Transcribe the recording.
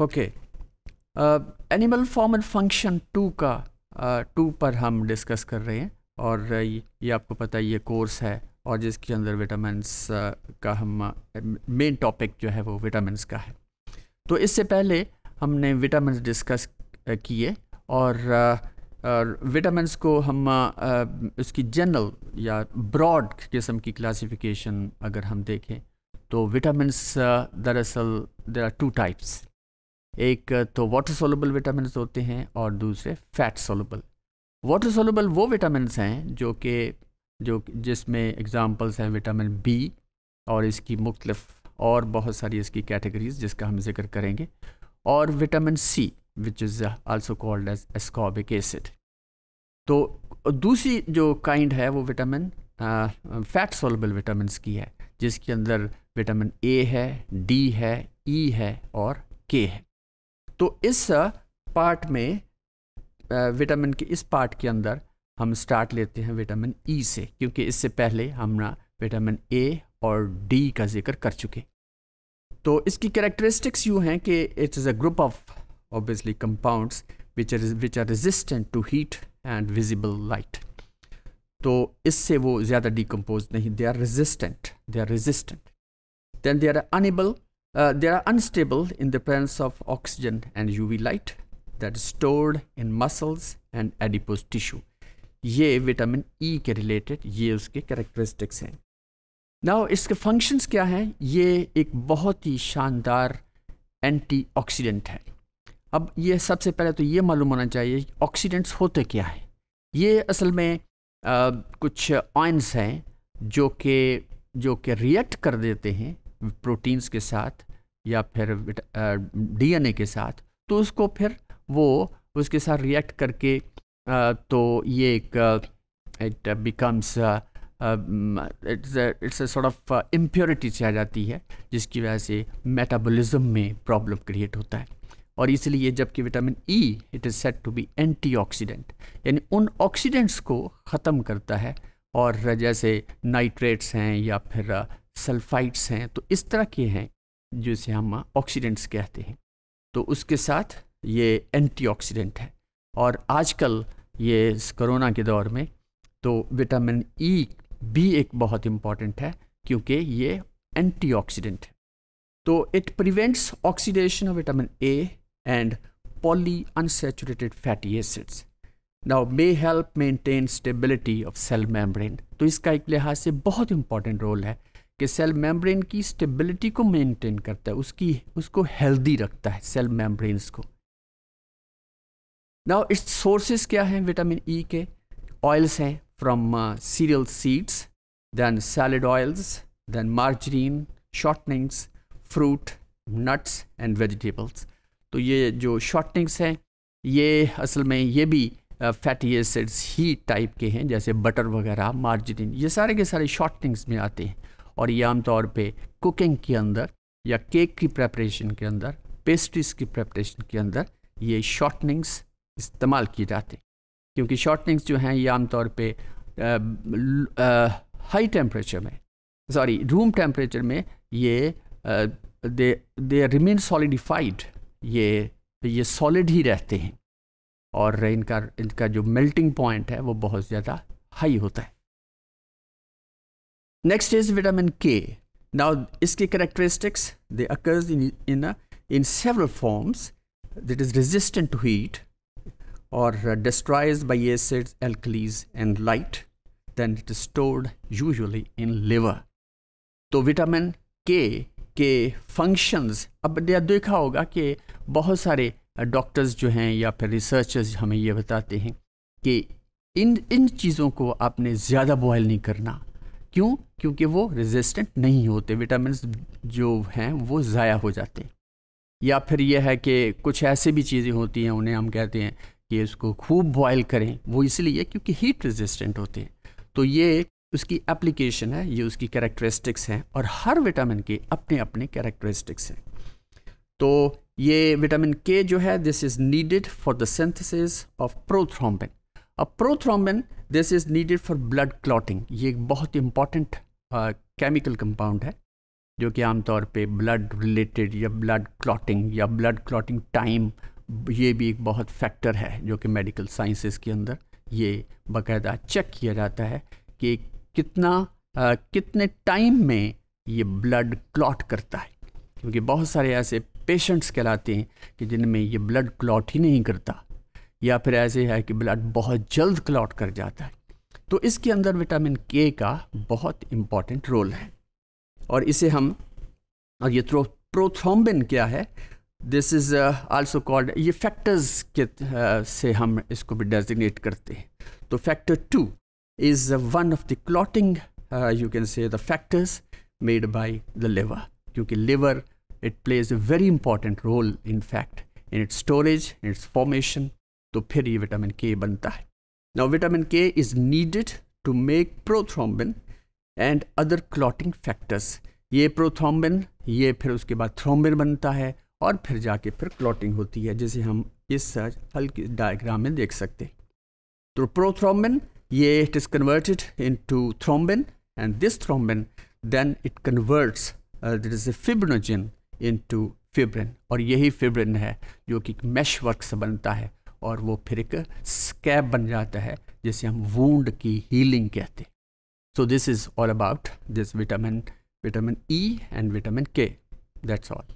Okay animal form and function two का two uh, पर हम डिस्कस कर रहे हैं और uh, ये, आपको पता है ये कोर्स है और जिसके अंदर विटामिन uh, का हम मेन uh, टॉपिक जो है वो विटामिनस का है तो इससे पहले हमने विटामिन डिस्कस किए और, और को हम उसकी जनरल या ब्रॉड किस्म की क्लासिफिकेशन अगर हम देखें तो विटामिन दरअसल देर आर टू टाइप्स एक तो वाटर सोलबल विटामिन होते हैं और दूसरे फैट सोलबल वाटर सोलबल वो विटामिन हैं जो कि जो जिसमें एग्ज़ाम्पल्स हैं विटामिन बी और इसकी मुख्तलफ और बहुत सारी इसकी कैटेगरीज जिसका हम जिक्र करेंगे और vitamin C which is also called as ascorbic acid तो दूसरी जो काइंड है वो विटामिन फैट सोलबल विटामिन की है जिसके अंदर विटामिन ए है डी है ई e है और के है तो इस पार्ट में विटामिन के इस पार्ट के अंदर हम स्टार्ट लेते हैं विटामिन ई e से क्योंकि इससे पहले हम ना विटामिन ए और डी का जिक्र कर चुके तो इसकी कैरेक्टरिस्टिक्स यूँ हैं कि it is a group of obviously compounds which are which are resistant to heat and visible light तो इससे वो ज़्यादा डिकम्पोज नहीं they are resistant they are resistant than they are enable Uh, they are unstable in the presence of oxygen and UV light that is stored in muscles and adipose tissue. ये vitamin E e के related ये उसके characteristics हैं now इसके functions क्या हैं ये एक बहुत ही शानदार एंटीऑक्सीडेंट है अब ये सबसे पहले तो ये मालूम होना चाहिए ऑक्सीडेंट्स होते क्या हैं ये असल में आ, uh, कुछ ऑइंस हैं जो के जो कि रिएक्ट कर देते हैं प्रोटीन्स के साथ या फिर डीएनए के साथ तो उसको फिर वो उसके साथ रिएक्ट करके आ, तो ये एक it becomes it's it's sort of impurity आ जाती है जिसकी वजह से मेटाबॉलिज्म में प्रॉब्लम क्रिएट होता है और इसलिए जबकि vitamin E it is set to be antioxidant यानी उन ऑक्सीडेंट्स को ख़त्म करता है और जैसे नाइट्रेट्स हैं या फिर सल्फाइड्स हैं तो इस तरह के हैं जिसे हम ऑक्सीडेंट्स कहते हैं तो उसके साथ ये एंटीऑक्सीडेंट है और आजकल ये इस कोरोना के दौर में तो विटामिन ई e भी एक बहुत इम्पॉर्टेंट है क्योंकि ये एंटीऑक्सीडेंट है तो it prevents oxidation of vitamin A and poly unsaturated fatty acids now may help maintain stability of cell membrane तो इसका एक लिहाज से बहुत इंपॉर्टेंट रोल है कि सेल मेम्ब्रेन की स्टेबिलिटी को मेंटेन करता है उसकी उसको हेल्दी रखता है सेल मेम्ब्रेन्स को नाउ इट्स सोर्सेस क्या हैं विटामिन ई e के ऑयल्स हैं from cereal seeds then salad oils then margarine shortenings fruit nuts and vegetables तो ये जो शॉर्टनिंग्स हैं ये असल में ये भी फैटी एसिड्स ही टाइप के हैं जैसे बटर वगैरह मार्जरीन ये सारे के सारे शॉर्टनिंग्स में आते हैं और ये आमतौर पे कुकिंग के अंदर या केक की प्रेपरेशन के अंदर पेस्ट्रीज की प्रेपरेशन के अंदर ये शॉर्टनिंग्स इस्तेमाल किए जाते हैं क्योंकि शॉर्टनिंग्स जो हैं ये आमतौर पर हाई टेम्परेचर में सॉरी रूम टेम्परेचर में ये दे रिमेन सॉलिडिफाइड ये ये सॉलिड ही रहते हैं और इनका इनका जो मेल्टिंग पॉइंट है वो बहुत ज़्यादा हाई होता है Next is vitamin K. Now, its characteristics, they occurs in, in, a, in several forms that is resistant to heat or uh, destroys by acids, alkalis and light. Then it is stored usually in liver. तो vitamin K के functions अब देखा होगा कि बहुत सारे doctors जो हैं या फिर रिसर्चर्स हमें ये बताते हैं कि इन इन चीज़ों को आपने ज़्यादा बॉयल नहीं करना क्यों क्योंकि वो रेजिस्टेंट नहीं होते विटामिन जो हैं वो ज़ाया हो जाते हैं या फिर यह है कि कुछ ऐसे भी चीज़ें होती हैं उन्हें हम कहते हैं कि इसको खूब बॉयल करें वो इसलिए क्योंकि हीट रेजिस्टेंट होते हैं तो ये उसकी एप्लीकेशन है ये उसकी कैरेक्टरिस्टिक्स हैं और हर विटामिन के अपने अपने कैरेक्टरिस्टिक्स हैं तो ये विटामिन के जो है this is needed for the synthesis of prothrombin अब prothrombin this is needed for blood clotting ये एक बहुत इंपॉर्टेंट केमिकल कंपाउंड है जो कि आमतौर पे ब्लड रिलेटेड या ब्लड क्लॉटिंग या ब्लड क्लॉटिंग टाइम ये भी एक बहुत फैक्टर है जो कि मेडिकल साइंसेस के अंदर ये बाकायदा चेक किया जाता है कि कितना आ, uh, कितने टाइम में ये ब्लड क्लॉट करता है क्योंकि बहुत सारे ऐसे पेशेंट्स कहलाते हैं कि जिनमें ये ब्लड क्लॉट ही नहीं करता या फिर ऐसे है कि ब्लड बहुत जल्द क्लॉट कर जाता है तो इसके अंदर विटामिन के का बहुत इम्पॉर्टेंट रोल है और इसे हम और ये प्रोथ्रोम्बिन क्या है दिस इज़ आल्सो कॉल्ड ये फैक्टर्स के uh, से हम इसको भी डेजिग्नेट करते हैं तो factor two is one of the clotting you can say the factors made by the liver क्योंकि liver it plays a very important role in fact in its storage in its formation तो फिर ये vitamin K बनता है now vitamin K is needed to make prothrombin and other clotting factors ये prothrombin ये फिर उसके बाद थ्रोम्बिन बनता है और फिर जाके फिर क्लॉटिंग होती है जिसे हम इस हल्की डायग्राम में देख सकते हैं तो प्रोथ्रोम्बिन ये it is converted to thrombin and this thrombin then it converts that is a fibrinogen into fibrin और यही फिब्रिन है जो कि मैश वर्क से बनता है और वो फिर एक स्कैब बन जाता है जिसे हम वूंड की हीलिंग कहते हैं so this is all about this vitamin vitamin E and vitamin K that's all